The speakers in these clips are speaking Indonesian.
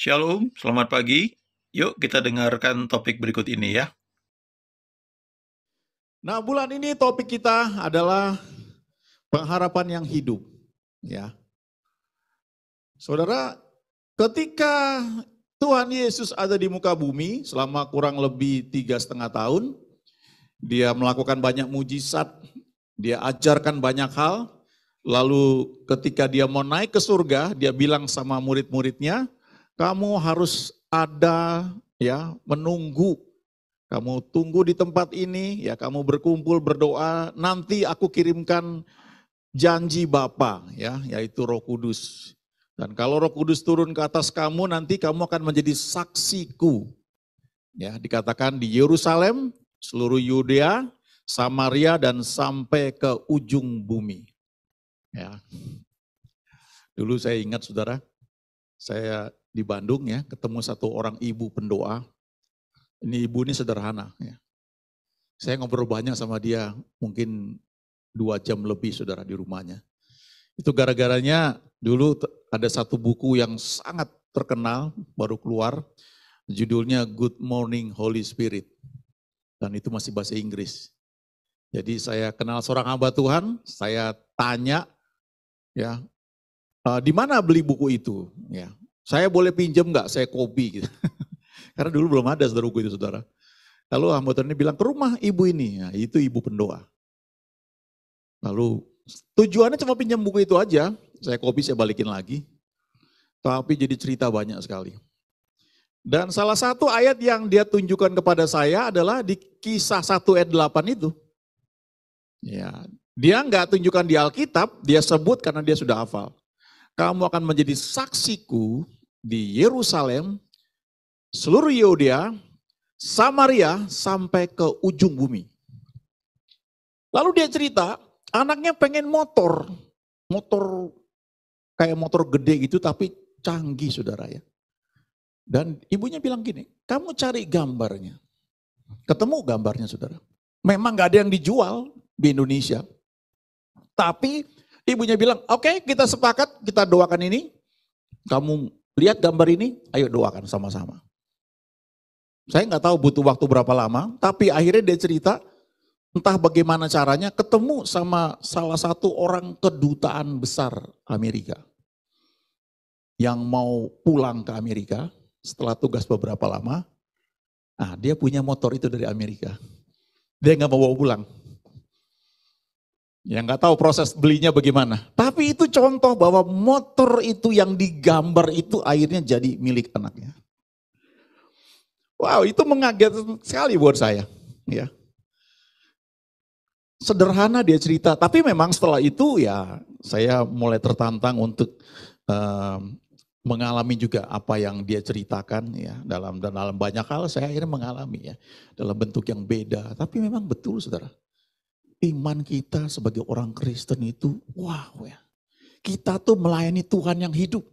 Shalom, selamat pagi. Yuk kita dengarkan topik berikut ini ya. Nah, bulan ini topik kita adalah pengharapan yang hidup, ya. Saudara, ketika Tuhan Yesus ada di muka bumi selama kurang lebih tiga setengah tahun, dia melakukan banyak mujizat, dia ajarkan banyak hal, lalu ketika dia mau naik ke surga, dia bilang sama murid-muridnya, kamu harus ada ya menunggu. Kamu tunggu di tempat ini, ya kamu berkumpul berdoa, nanti aku kirimkan janji Bapa ya, yaitu Roh Kudus. Dan kalau Roh Kudus turun ke atas kamu, nanti kamu akan menjadi saksiku. Ya, dikatakan di Yerusalem, seluruh Yudea, Samaria dan sampai ke ujung bumi. Ya. Dulu saya ingat saudara, saya di Bandung ya, ketemu satu orang ibu pendoa. Ini ibu ini sederhana ya. Saya ngobrol banyak sama dia, mungkin dua jam lebih saudara di rumahnya. Itu gara-garanya dulu ada satu buku yang sangat terkenal, baru keluar, judulnya Good Morning Holy Spirit. Dan itu masih bahasa Inggris. Jadi saya kenal seorang hamba Tuhan, saya tanya, ya, eh, di mana beli buku itu? Ya, saya boleh pinjam nggak? Saya kopi gitu. Karena dulu belum ada saudara itu saudara. Lalu anggota ini bilang ke rumah ibu ini, ya, itu ibu pendoa. Lalu tujuannya cuma pinjam buku itu aja, saya kopi saya balikin lagi. Tapi jadi cerita banyak sekali. Dan salah satu ayat yang dia tunjukkan kepada saya adalah di kisah 1 ayat 8 itu. Ya, dia nggak tunjukkan di Alkitab, dia sebut karena dia sudah hafal. Kamu akan menjadi saksiku di Yerusalem, seluruh Yehudia, Samaria sampai ke ujung bumi. Lalu dia cerita, anaknya pengen motor, motor kayak motor gede gitu tapi canggih saudara ya. Dan ibunya bilang gini, kamu cari gambarnya. Ketemu gambarnya saudara. Memang gak ada yang dijual di Indonesia. Tapi ibunya bilang, oke okay, kita sepakat, kita doakan ini. Kamu Lihat gambar ini, ayo doakan sama-sama. Saya nggak tahu butuh waktu berapa lama, tapi akhirnya dia cerita, entah bagaimana caranya ketemu sama salah satu orang kedutaan besar Amerika yang mau pulang ke Amerika setelah tugas beberapa lama. Nah, dia punya motor itu dari Amerika. Dia nggak mau bawa pulang yang nggak tahu proses belinya bagaimana. Tapi itu contoh bahwa motor itu yang digambar itu akhirnya jadi milik anaknya. Wow, itu mengaget sekali buat saya. Ya. Sederhana dia cerita, tapi memang setelah itu ya saya mulai tertantang untuk um, mengalami juga apa yang dia ceritakan ya dalam dan dalam banyak hal saya akhirnya mengalami ya dalam bentuk yang beda tapi memang betul saudara iman kita sebagai orang Kristen itu wow ya. Kita tuh melayani Tuhan yang hidup.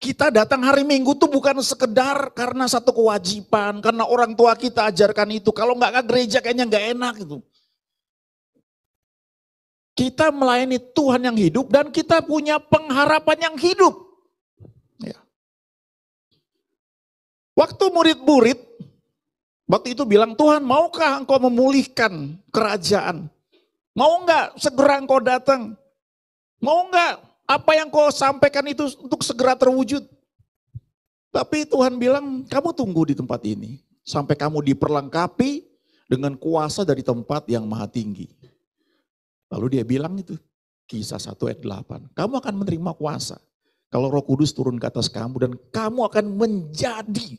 Kita datang hari Minggu tuh bukan sekedar karena satu kewajiban, karena orang tua kita ajarkan itu. Kalau nggak ke gereja kayaknya nggak enak gitu. Kita melayani Tuhan yang hidup dan kita punya pengharapan yang hidup. Ya. Waktu murid-murid Waktu itu bilang, Tuhan maukah engkau memulihkan kerajaan? Mau enggak segera engkau datang? Mau enggak apa yang kau sampaikan itu untuk segera terwujud? Tapi Tuhan bilang, kamu tunggu di tempat ini. Sampai kamu diperlengkapi dengan kuasa dari tempat yang maha tinggi. Lalu dia bilang itu, kisah 1 ayat 8. Kamu akan menerima kuasa. Kalau roh kudus turun ke atas kamu dan kamu akan menjadi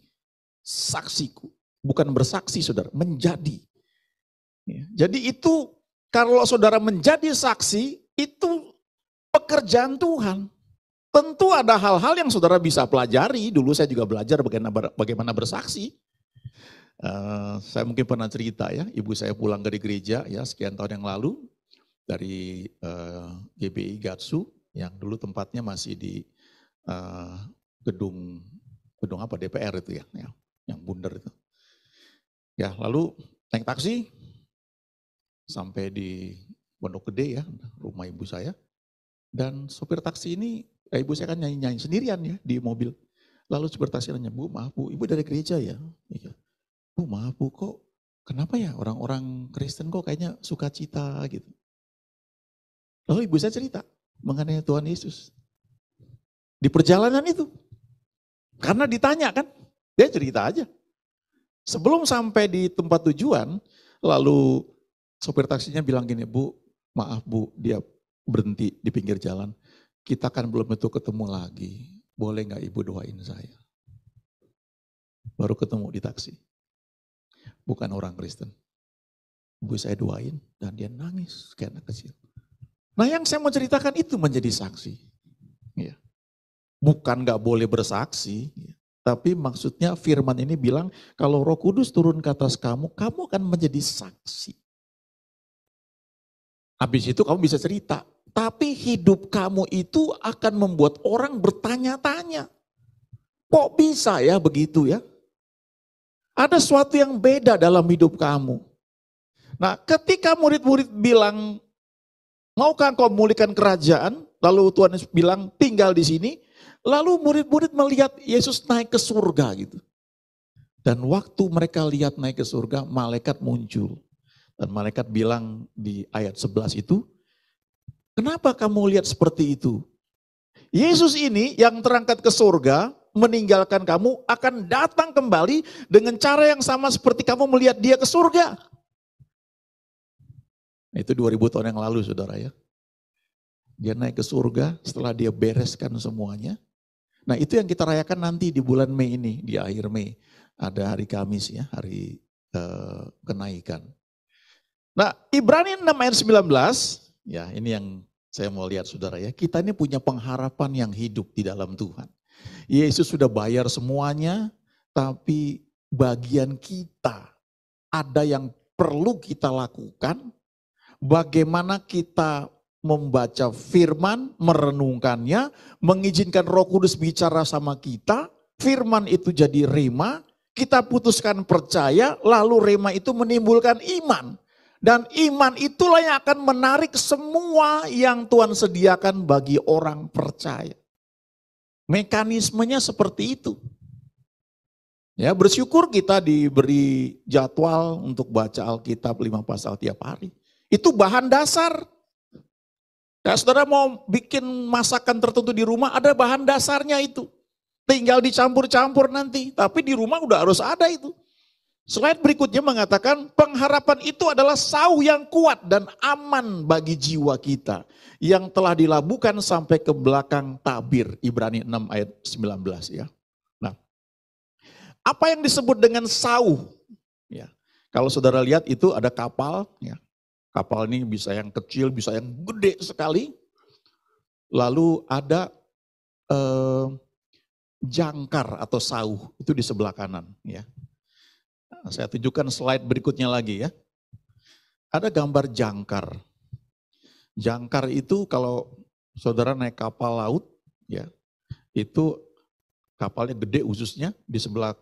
saksiku. Bukan bersaksi saudara, menjadi. Ya. Jadi itu kalau saudara menjadi saksi, itu pekerjaan Tuhan. Tentu ada hal-hal yang saudara bisa pelajari. Dulu saya juga belajar bagaimana, bersaksi. Uh, saya mungkin pernah cerita ya, ibu saya pulang dari gereja ya sekian tahun yang lalu dari uh, eh, GBI Gatsu yang dulu tempatnya masih di uh, gedung gedung apa DPR itu ya, ya yang bundar itu. Ya, lalu naik taksi sampai di Pondok Gede ya, rumah ibu saya. Dan sopir taksi ini, eh, ibu saya kan nyanyi-nyanyi sendirian ya di mobil. Lalu sopir taksi nanya, Bu maaf Bu, ibu dari gereja ya? Iya. Bu maaf Bu, kok kenapa ya orang-orang Kristen kok kayaknya suka cita gitu. Lalu ibu saya cerita mengenai Tuhan Yesus. Di perjalanan itu. Karena ditanya kan, dia cerita aja. Sebelum sampai di tempat tujuan, lalu sopir taksinya bilang gini, Bu, maaf Bu, dia berhenti di pinggir jalan. Kita kan belum itu ketemu lagi. Boleh nggak Ibu doain saya? Baru ketemu di taksi. Bukan orang Kristen. Bu saya doain dan dia nangis kayak anak kecil. Nah yang saya mau ceritakan itu menjadi saksi. Iya. Bukan nggak boleh bersaksi. Ya. Tapi maksudnya firman ini bilang kalau roh kudus turun ke atas kamu, kamu akan menjadi saksi. Habis itu kamu bisa cerita. Tapi hidup kamu itu akan membuat orang bertanya-tanya. Kok bisa ya begitu ya? Ada sesuatu yang beda dalam hidup kamu. Nah ketika murid-murid bilang, maukah kau memulihkan kerajaan? Lalu Tuhan bilang tinggal di sini Lalu murid-murid melihat Yesus naik ke surga gitu. Dan waktu mereka lihat naik ke surga, malaikat muncul. Dan malaikat bilang di ayat 11 itu, kenapa kamu lihat seperti itu? Yesus ini yang terangkat ke surga, meninggalkan kamu, akan datang kembali dengan cara yang sama seperti kamu melihat dia ke surga. Nah, itu 2000 tahun yang lalu saudara ya. Dia naik ke surga setelah dia bereskan semuanya. Nah itu yang kita rayakan nanti di bulan Mei ini, di akhir Mei. Ada hari Kamis ya, hari eh, kenaikan. Nah Ibrani 6 ayat 19, ya ini yang saya mau lihat saudara ya. Kita ini punya pengharapan yang hidup di dalam Tuhan. Yesus sudah bayar semuanya, tapi bagian kita ada yang perlu kita lakukan, bagaimana kita membaca firman, merenungkannya, mengizinkan roh kudus bicara sama kita, firman itu jadi rema, kita putuskan percaya, lalu rema itu menimbulkan iman. Dan iman itulah yang akan menarik semua yang Tuhan sediakan bagi orang percaya. Mekanismenya seperti itu. Ya, bersyukur kita diberi jadwal untuk baca Alkitab lima pasal tiap hari. Itu bahan dasar Ya, saudara mau bikin masakan tertentu di rumah, ada bahan dasarnya itu. Tinggal dicampur-campur nanti, tapi di rumah udah harus ada itu. Slide berikutnya mengatakan pengharapan itu adalah sauh yang kuat dan aman bagi jiwa kita yang telah dilabuhkan sampai ke belakang tabir Ibrani 6 ayat 19 ya. Nah, apa yang disebut dengan sauh Ya, kalau saudara lihat itu ada kapal, ya, Kapal ini bisa yang kecil, bisa yang gede sekali. Lalu ada eh, jangkar atau sauh itu di sebelah kanan. Ya. Saya tunjukkan slide berikutnya lagi ya. Ada gambar jangkar. Jangkar itu kalau saudara naik kapal laut, ya itu kapalnya gede khususnya di sebelah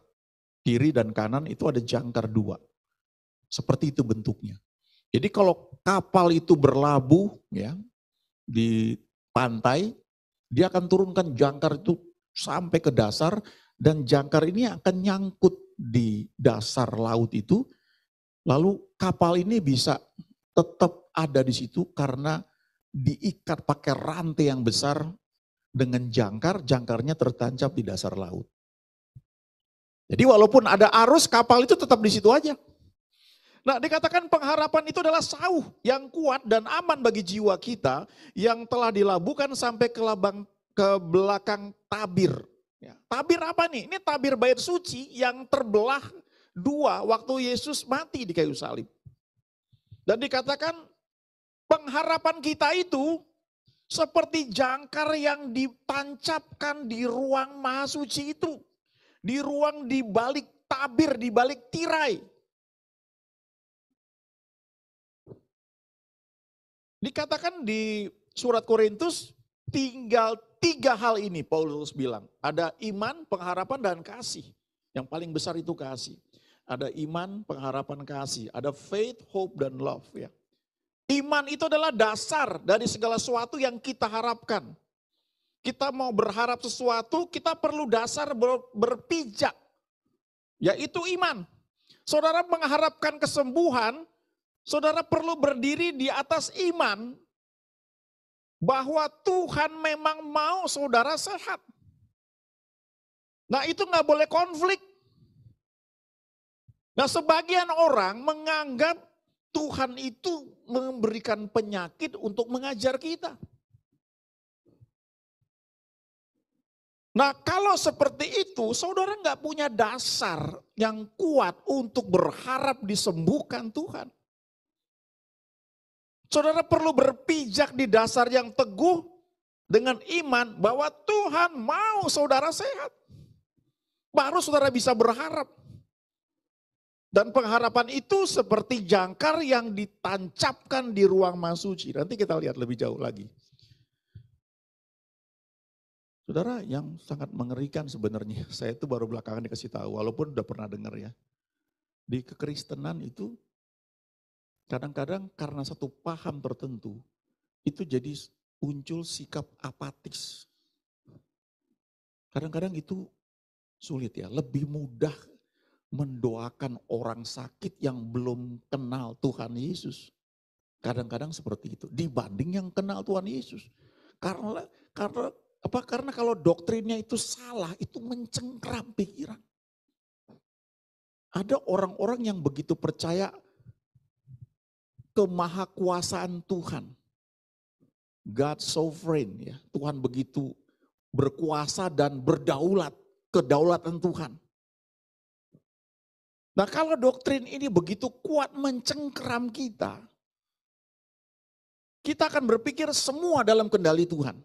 kiri dan kanan itu ada jangkar dua. Seperti itu bentuknya. Jadi kalau kapal itu berlabuh ya di pantai, dia akan turunkan jangkar itu sampai ke dasar dan jangkar ini akan nyangkut di dasar laut itu. Lalu kapal ini bisa tetap ada di situ karena diikat pakai rantai yang besar dengan jangkar, jangkarnya tertancap di dasar laut. Jadi walaupun ada arus kapal itu tetap di situ aja. Nah, dikatakan pengharapan itu adalah sauh yang kuat dan aman bagi jiwa kita yang telah dilabuhkan sampai ke labang ke belakang tabir. Ya, tabir apa nih? Ini tabir bait suci yang terbelah dua waktu Yesus mati di kayu salib. Dan dikatakan pengharapan kita itu seperti jangkar yang ditancapkan di ruang mahasuci itu. Di ruang di balik tabir, di balik tirai Dikatakan di surat Korintus tinggal tiga hal ini Paulus bilang. Ada iman, pengharapan, dan kasih. Yang paling besar itu kasih. Ada iman, pengharapan, kasih. Ada faith, hope, dan love. Ya. Iman itu adalah dasar dari segala sesuatu yang kita harapkan. Kita mau berharap sesuatu, kita perlu dasar ber, berpijak. Yaitu iman. Saudara mengharapkan kesembuhan, Saudara perlu berdiri di atas iman bahwa Tuhan memang mau saudara sehat. Nah itu nggak boleh konflik. Nah sebagian orang menganggap Tuhan itu memberikan penyakit untuk mengajar kita. Nah kalau seperti itu saudara nggak punya dasar yang kuat untuk berharap disembuhkan Tuhan. Saudara perlu berpijak di dasar yang teguh dengan iman bahwa Tuhan mau saudara sehat. Baru saudara bisa berharap. Dan pengharapan itu seperti jangkar yang ditancapkan di ruang masuci. Nanti kita lihat lebih jauh lagi. Saudara yang sangat mengerikan sebenarnya, saya itu baru belakangan dikasih tahu, walaupun udah pernah dengar ya. Di kekristenan itu Kadang-kadang karena satu paham tertentu, itu jadi muncul sikap apatis. Kadang-kadang itu sulit ya, lebih mudah mendoakan orang sakit yang belum kenal Tuhan Yesus. Kadang-kadang seperti itu dibanding yang kenal Tuhan Yesus. Karena karena apa? Karena kalau doktrinnya itu salah, itu mencengkram pikiran. Ada orang-orang yang begitu percaya kemahakuasaan Tuhan. God sovereign ya. Tuhan begitu berkuasa dan berdaulat, kedaulatan Tuhan. Nah, kalau doktrin ini begitu kuat mencengkeram kita, kita akan berpikir semua dalam kendali Tuhan.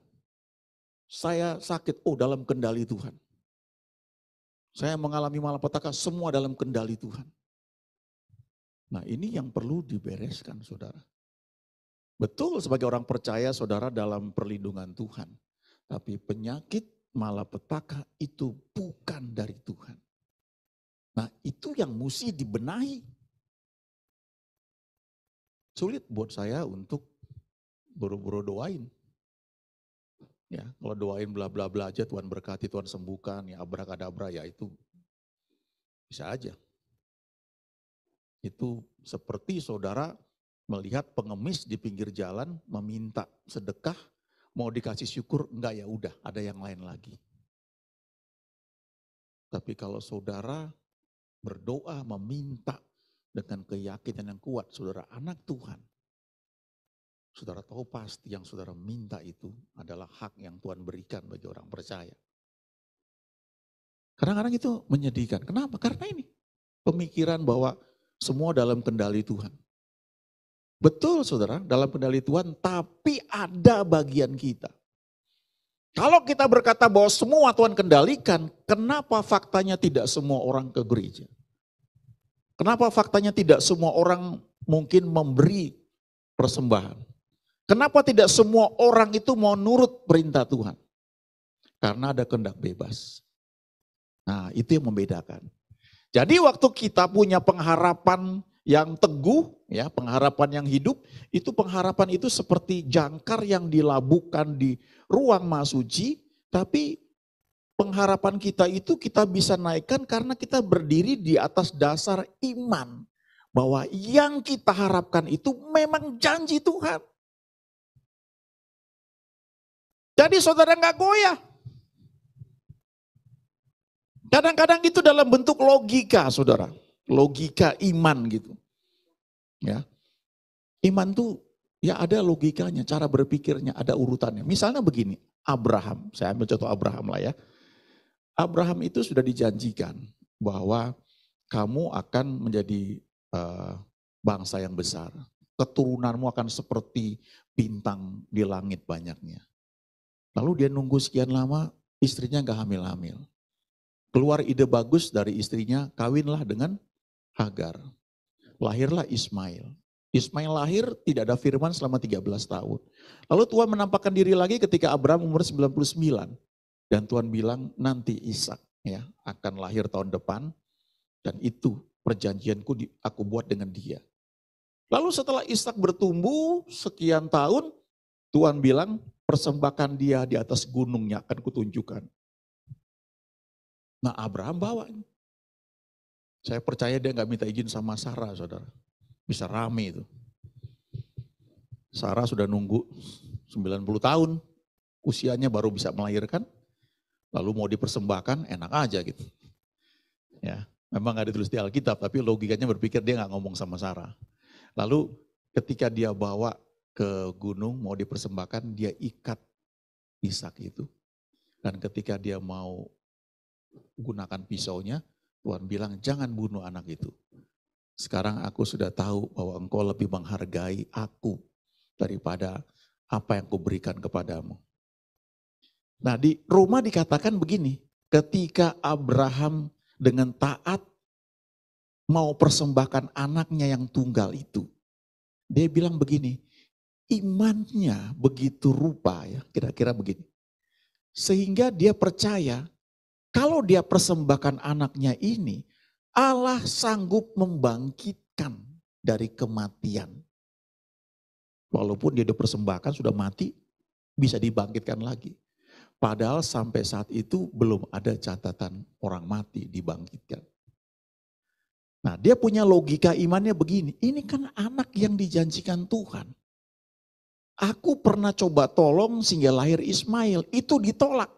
Saya sakit, oh dalam kendali Tuhan. Saya mengalami malapetaka, semua dalam kendali Tuhan. Nah ini yang perlu dibereskan saudara. Betul sebagai orang percaya saudara dalam perlindungan Tuhan. Tapi penyakit malapetaka itu bukan dari Tuhan. Nah itu yang mesti dibenahi. Sulit buat saya untuk buru-buru doain. Ya, kalau doain bla bla bla aja Tuhan berkati, Tuhan sembuhkan, ya abrakadabra ya itu bisa aja. Itu seperti saudara melihat pengemis di pinggir jalan meminta sedekah, mau dikasih syukur, enggak ya udah, ada yang lain lagi. Tapi kalau saudara berdoa meminta dengan keyakinan yang kuat, saudara anak Tuhan, saudara tahu pasti yang saudara minta itu adalah hak yang Tuhan berikan bagi orang percaya. Kadang-kadang itu menyedihkan. Kenapa? Karena ini pemikiran bahwa semua dalam kendali Tuhan. Betul saudara, dalam kendali Tuhan, tapi ada bagian kita. Kalau kita berkata bahwa semua Tuhan kendalikan, kenapa faktanya tidak semua orang ke gereja? Kenapa faktanya tidak semua orang mungkin memberi persembahan? Kenapa tidak semua orang itu mau nurut perintah Tuhan? Karena ada kendak bebas. Nah, itu yang membedakan. Jadi waktu kita punya pengharapan yang teguh, ya pengharapan yang hidup, itu pengharapan itu seperti jangkar yang dilabuhkan di ruang masuci, tapi pengharapan kita itu kita bisa naikkan karena kita berdiri di atas dasar iman. Bahwa yang kita harapkan itu memang janji Tuhan. Jadi saudara nggak goyah. Kadang-kadang itu dalam bentuk logika, saudara. Logika iman gitu. Ya, Iman tuh ya ada logikanya, cara berpikirnya, ada urutannya. Misalnya begini, Abraham, saya ambil contoh Abraham lah ya. Abraham itu sudah dijanjikan bahwa kamu akan menjadi uh, bangsa yang besar. Keturunanmu akan seperti bintang di langit banyaknya. Lalu dia nunggu sekian lama, istrinya nggak hamil-hamil. Keluar ide bagus dari istrinya, kawinlah dengan Hagar. Lahirlah Ismail. Ismail lahir tidak ada firman selama 13 tahun. Lalu Tuhan menampakkan diri lagi ketika Abraham umur 99 dan Tuhan bilang nanti Ishak ya akan lahir tahun depan dan itu perjanjianku di, aku buat dengan dia. Lalu setelah Ishak bertumbuh sekian tahun Tuhan bilang persembahkan dia di atas gunungnya akan kutunjukkan. Nah Abraham bawa. Saya percaya dia nggak minta izin sama Sarah, saudara. Bisa rame itu. Sarah sudah nunggu 90 tahun. Usianya baru bisa melahirkan. Lalu mau dipersembahkan, enak aja gitu. Ya, memang nggak ditulis di Alkitab, tapi logikanya berpikir dia nggak ngomong sama Sarah. Lalu ketika dia bawa ke gunung mau dipersembahkan, dia ikat Ishak itu. Dan ketika dia mau gunakan pisaunya, Tuhan bilang jangan bunuh anak itu. Sekarang aku sudah tahu bahwa engkau lebih menghargai aku daripada apa yang kuberikan kepadamu. Nah di Roma dikatakan begini, ketika Abraham dengan taat mau persembahkan anaknya yang tunggal itu, dia bilang begini, imannya begitu rupa ya, kira-kira begini. Sehingga dia percaya kalau dia persembahkan anaknya ini, Allah sanggup membangkitkan dari kematian. Walaupun dia dipersembahkan sudah mati, bisa dibangkitkan lagi. Padahal sampai saat itu belum ada catatan orang mati dibangkitkan. Nah dia punya logika imannya begini, ini kan anak yang dijanjikan Tuhan. Aku pernah coba tolong sehingga lahir Ismail, itu ditolak.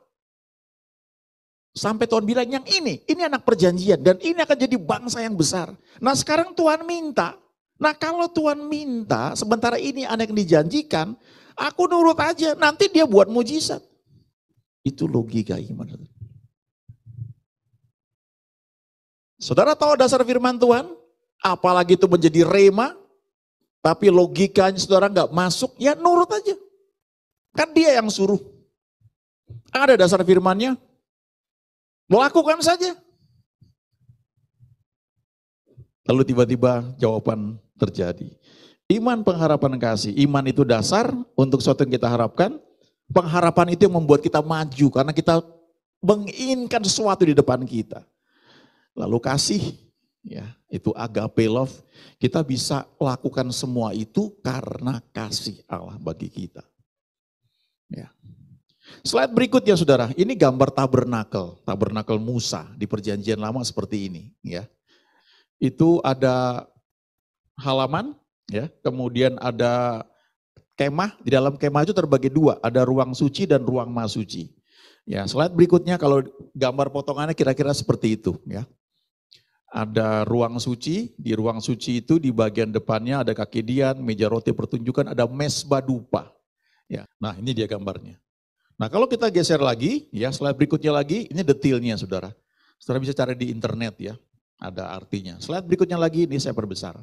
Sampai Tuhan bilang yang ini, ini anak perjanjian dan ini akan jadi bangsa yang besar. Nah sekarang Tuhan minta. Nah kalau Tuhan minta sementara ini anak yang dijanjikan, aku nurut aja, nanti dia buat mujizat. Itu logika iman. Saudara tahu dasar firman Tuhan? Apalagi itu menjadi rema, tapi logikanya saudara nggak masuk, ya nurut aja. Kan dia yang suruh. Ada dasar firmannya, Melakukan saja. Lalu tiba-tiba jawaban terjadi. Iman pengharapan kasih. Iman itu dasar untuk sesuatu yang kita harapkan. Pengharapan itu yang membuat kita maju karena kita menginginkan sesuatu di depan kita. Lalu kasih, ya itu agape love. Kita bisa lakukan semua itu karena kasih Allah bagi kita. Ya. Slide berikutnya saudara, ini gambar tabernakel, tabernakel Musa di perjanjian lama seperti ini ya. Itu ada halaman ya, kemudian ada kemah, di dalam kemah itu terbagi dua, ada ruang suci dan ruang masuci. Ya, slide berikutnya kalau gambar potongannya kira-kira seperti itu ya. Ada ruang suci, di ruang suci itu di bagian depannya ada kaki dian, meja roti pertunjukan, ada mesbah dupa. Ya, nah ini dia gambarnya. Nah kalau kita geser lagi, ya slide berikutnya lagi, ini detailnya saudara. Saudara bisa cari di internet ya, ada artinya. Slide berikutnya lagi, ini saya perbesar.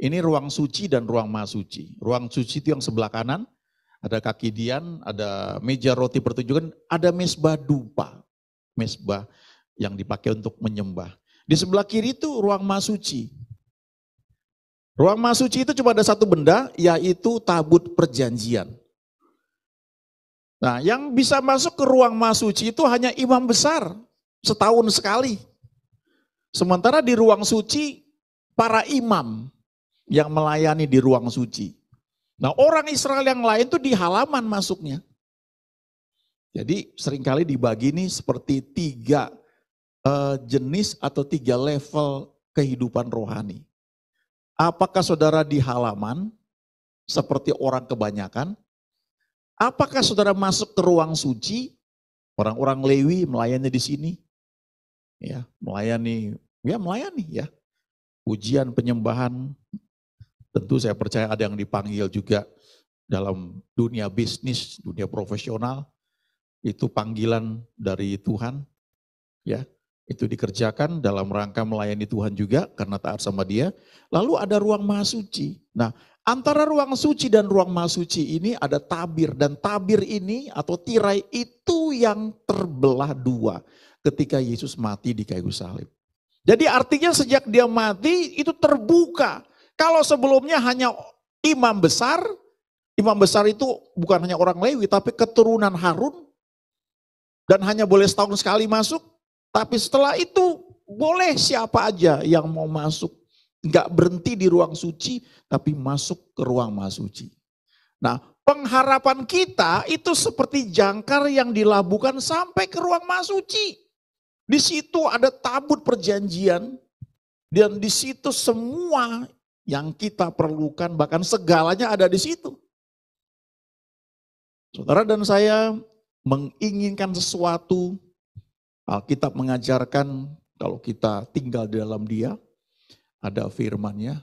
Ini ruang suci dan ruang mahasuci. Ruang suci itu yang sebelah kanan, ada kaki dian, ada meja roti pertunjukan, ada mesbah dupa. Mesbah yang dipakai untuk menyembah. Di sebelah kiri itu ruang mahasuci. Ruang mahasuci itu cuma ada satu benda, yaitu tabut perjanjian. Nah, yang bisa masuk ke ruang masuci itu hanya imam besar setahun sekali. Sementara di ruang suci para imam yang melayani di ruang suci. Nah, orang Israel yang lain tuh di halaman masuknya. Jadi seringkali dibagi nih seperti tiga uh, jenis atau tiga level kehidupan rohani. Apakah saudara di halaman seperti orang kebanyakan? Apakah saudara masuk ke ruang suci? Orang-orang Lewi melayani di sini. Ya, melayani, ya melayani ya. ujian penyembahan. Tentu saya percaya ada yang dipanggil juga dalam dunia bisnis, dunia profesional. Itu panggilan dari Tuhan. Ya, itu dikerjakan dalam rangka melayani Tuhan juga karena taat sama dia. Lalu ada ruang maha Nah, antara ruang suci dan ruang maha ini ada tabir dan tabir ini atau tirai itu yang terbelah dua ketika Yesus mati di kayu salib. Jadi artinya sejak dia mati itu terbuka. Kalau sebelumnya hanya imam besar, imam besar itu bukan hanya orang Lewi tapi keturunan Harun dan hanya boleh setahun sekali masuk tapi setelah itu boleh siapa aja yang mau masuk. Gak berhenti di ruang suci, tapi masuk ke ruang mahasuci. Nah, pengharapan kita itu seperti jangkar yang dilabuhkan sampai ke ruang mahasuci. Di situ ada tabut perjanjian, dan di situ semua yang kita perlukan, bahkan segalanya ada di situ. Saudara dan saya menginginkan sesuatu Alkitab ah, mengajarkan kalau kita tinggal di dalam dia, ada firmannya,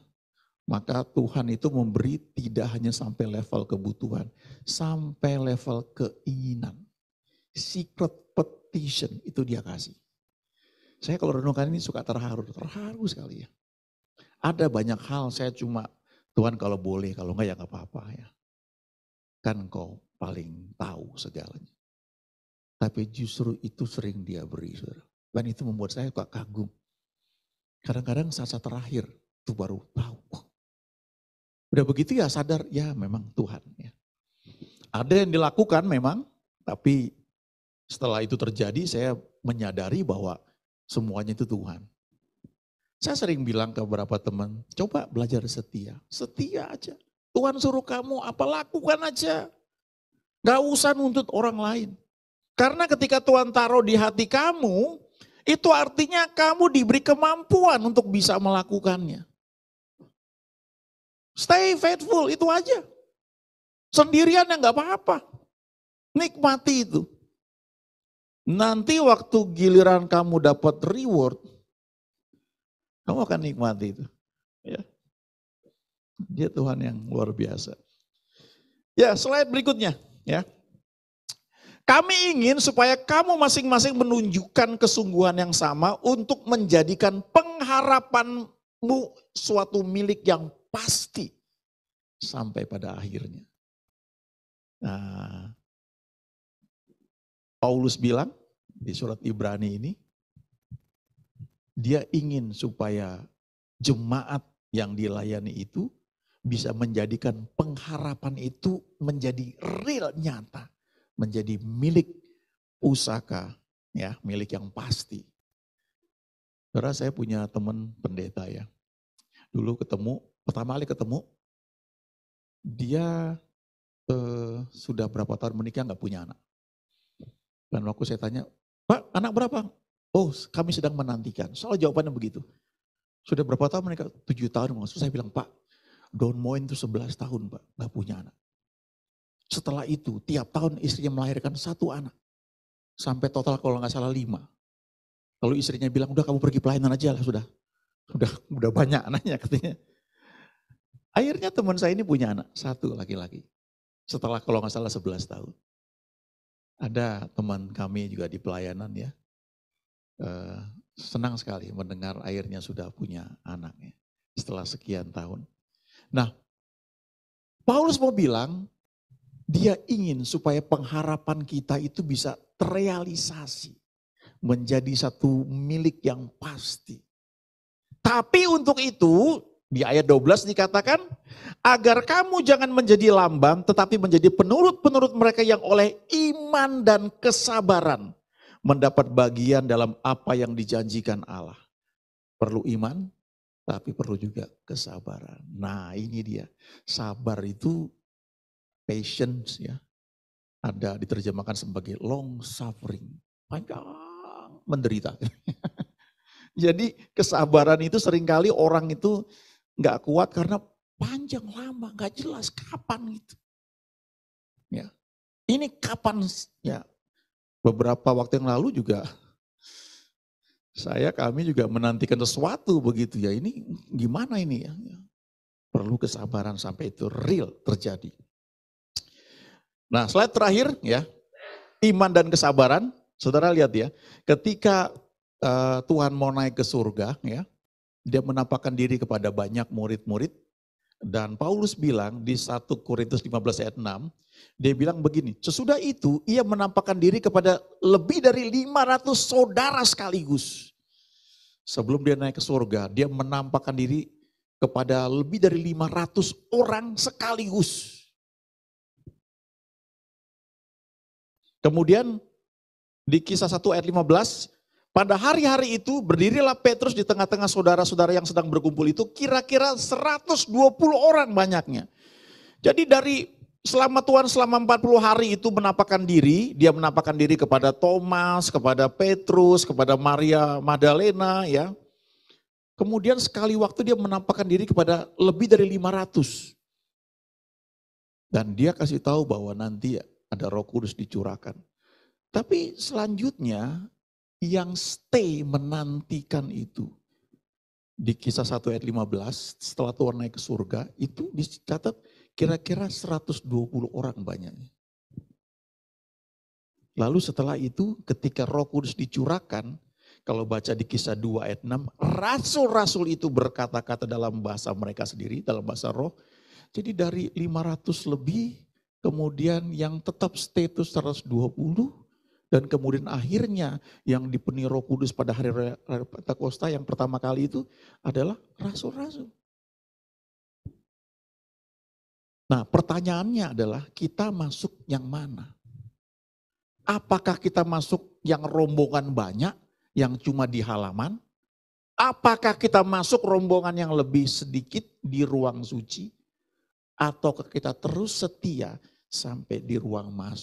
maka Tuhan itu memberi tidak hanya sampai level kebutuhan, sampai level keinginan. Secret petition itu dia kasih. Saya kalau renungkan ini suka terharu, terharu sekali ya. Ada banyak hal saya cuma, Tuhan kalau boleh, kalau enggak ya enggak apa-apa ya. Kan kau paling tahu segalanya. Tapi justru itu sering dia beri, saudara. Dan itu membuat saya kok kagum. Kadang-kadang saat-saat terakhir itu baru tahu. Udah begitu ya sadar, ya memang Tuhan. Ya. Ada yang dilakukan memang, tapi setelah itu terjadi saya menyadari bahwa semuanya itu Tuhan. Saya sering bilang ke beberapa teman, coba belajar setia. Setia aja. Tuhan suruh kamu apa lakukan aja. Gak usah nuntut orang lain. Karena ketika Tuhan taruh di hati kamu, itu artinya kamu diberi kemampuan untuk bisa melakukannya. Stay faithful, itu aja. Sendirian ya nggak apa-apa. Nikmati itu. Nanti waktu giliran kamu dapat reward, kamu akan nikmati itu. Ya. Dia Tuhan yang luar biasa. Ya, slide berikutnya. Ya, kami ingin supaya kamu masing-masing menunjukkan kesungguhan yang sama untuk menjadikan pengharapanmu suatu milik yang pasti sampai pada akhirnya. Nah, Paulus bilang di surat Ibrani ini, dia ingin supaya jemaat yang dilayani itu bisa menjadikan pengharapan itu menjadi real nyata menjadi milik pusaka, ya, milik yang pasti. Karena saya punya teman pendeta ya. Dulu ketemu, pertama kali ketemu, dia eh, sudah berapa tahun menikah nggak punya anak. Dan waktu saya tanya, Pak anak berapa? Oh kami sedang menantikan. Soal jawabannya begitu. Sudah berapa tahun menikah? Tujuh tahun. Maksud saya bilang, Pak down Moen itu sebelas tahun Pak, nggak punya anak. Setelah itu, tiap tahun istrinya melahirkan satu anak. Sampai total kalau nggak salah lima. Lalu istrinya bilang, udah kamu pergi pelayanan aja lah, sudah. Udah, udah banyak anaknya katanya. Akhirnya teman saya ini punya anak, satu laki-laki. Setelah kalau nggak salah 11 tahun. Ada teman kami juga di pelayanan ya. Eh, senang sekali mendengar akhirnya sudah punya anaknya. Setelah sekian tahun. Nah, Paulus mau bilang, dia ingin supaya pengharapan kita itu bisa terrealisasi. Menjadi satu milik yang pasti. Tapi untuk itu di ayat 12 dikatakan, agar kamu jangan menjadi lambang, tetapi menjadi penurut-penurut mereka yang oleh iman dan kesabaran mendapat bagian dalam apa yang dijanjikan Allah. Perlu iman, tapi perlu juga kesabaran. Nah ini dia, sabar itu patience ya. Ada diterjemahkan sebagai long suffering. Panjang menderita. Jadi kesabaran itu seringkali orang itu nggak kuat karena panjang lama, nggak jelas kapan itu. Ya. Ini kapan ya? Beberapa waktu yang lalu juga saya kami juga menantikan sesuatu begitu ya. Ini gimana ini ya? ya. Perlu kesabaran sampai itu real terjadi. Nah, slide terakhir ya. Iman dan kesabaran. Saudara lihat ya, ketika uh, Tuhan mau naik ke surga ya, dia menampakkan diri kepada banyak murid-murid dan Paulus bilang di 1 Korintus 15 ayat 6, dia bilang begini, sesudah itu ia menampakkan diri kepada lebih dari 500 saudara sekaligus. Sebelum dia naik ke surga, dia menampakkan diri kepada lebih dari 500 orang sekaligus. Kemudian di kisah 1 ayat 15, pada hari-hari itu berdirilah Petrus di tengah-tengah saudara-saudara yang sedang berkumpul itu kira-kira 120 orang banyaknya. Jadi dari selama Tuhan selama 40 hari itu menampakkan diri, dia menampakkan diri kepada Thomas, kepada Petrus, kepada Maria Magdalena ya. Kemudian sekali waktu dia menampakkan diri kepada lebih dari 500. Dan dia kasih tahu bahwa nanti ya, ada roh kudus dicurahkan. Tapi selanjutnya yang stay menantikan itu. Di kisah 1 ayat 15 setelah Tuhan naik ke surga itu dicatat kira-kira 120 orang banyaknya. Lalu setelah itu ketika roh kudus dicurahkan, kalau baca di kisah 2 ayat 6, rasul-rasul itu berkata-kata dalam bahasa mereka sendiri, dalam bahasa roh. Jadi dari 500 lebih kemudian yang tetap status 120, dan kemudian akhirnya yang dipenuhi roh kudus pada hari Pentakosta yang pertama kali itu adalah rasul-rasul. Nah pertanyaannya adalah kita masuk yang mana? Apakah kita masuk yang rombongan banyak yang cuma di halaman? Apakah kita masuk rombongan yang lebih sedikit di ruang suci? Atau kita terus setia sampai di ruang maha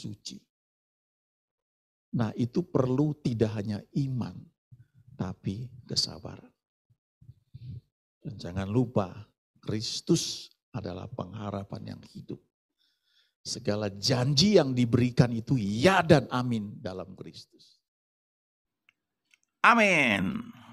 Nah itu perlu tidak hanya iman, tapi kesabaran. Dan jangan lupa, Kristus adalah pengharapan yang hidup. Segala janji yang diberikan itu ya dan amin dalam Kristus. Amin.